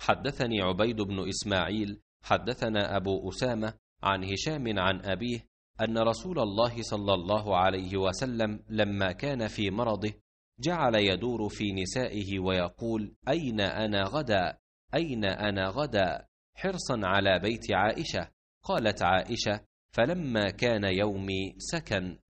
حدثني عبيد بن إسماعيل حدثنا أبو أسامة عن هشام عن أبيه أن رسول الله صلى الله عليه وسلم لما كان في مرضه جعل يدور في نسائه ويقول أين أنا غدا أين أنا غدا حرصا على بيت عائشة قالت عائشة فلما كان يومي سكن